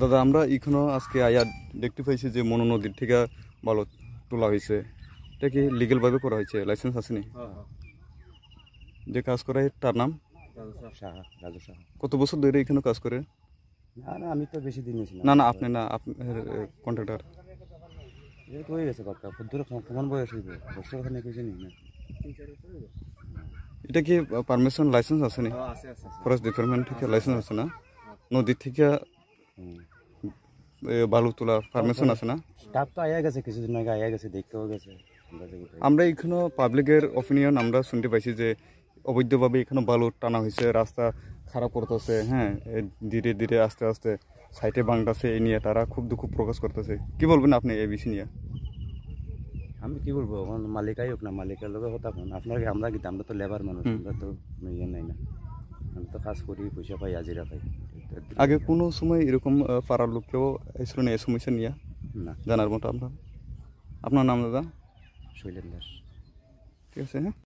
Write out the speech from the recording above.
দাদা আমরা এখনো আজকে আয়া দেখতে পাইছি যে মনো নদীর থেকে ভালো তোলা হয়েছে এটা কি লিগেলভাবে করা হয়েছে লাইসেন্স আসেনি যে কাজ করে তার নাম কত বছর ধরে এখানে কাজ করে না না আমি তো বেশি দিন না না আপনি না আপনার কন্ট্রাক্টর হয়ে গেছে কাকা বয়স হয়েছে বছর ওখানে কিছু নেই না এটা কি পারমিশন লাইসেন্স আছে নি ফরেস্ট ডিপার্টমেন্ট থেকে লাইসেন্স আছে না নদী থেকে বালু তোলা পারমিশন আছে না স্টাফ তো আয়া গেছে কিছুদিন আগে আয়া গেছে দেখতেও গেছে আমরা এখানে পাবলিকের অপিনিয়ন আমরা শুনতে পাইছি যে অবৈধভাবে এখানে বালু টানা হয়েছে রাস্তা খারাপ করতেছে হ্যাঁ ধীরে ধীরে আস্তে আস্তে সাইটে বাংলাদেশে এই নিয়ে তারা খুব দুঃখ প্রকাশ করতেছে কি বলবেন আপনি এই বিষয় নিয়ে আমি কি বলবো মালিকাই হোক না মালিকের লোকের কথা কোন আপনার আমরা কিন্তু আমরা তো লেবার মানুষ আমরা তো ইয়ে নাই না আমরা তো কাজ করি পয়সা পাই হাজিরা পাই আগে কোনো সময় এরকম পাড়ার লোককেও এসেছিল না এই সমস্যা নিয়ে না জানার মতো আপনার আপনার নাম দাদা শৈলেন দাস ঠিক আছে হ্যাঁ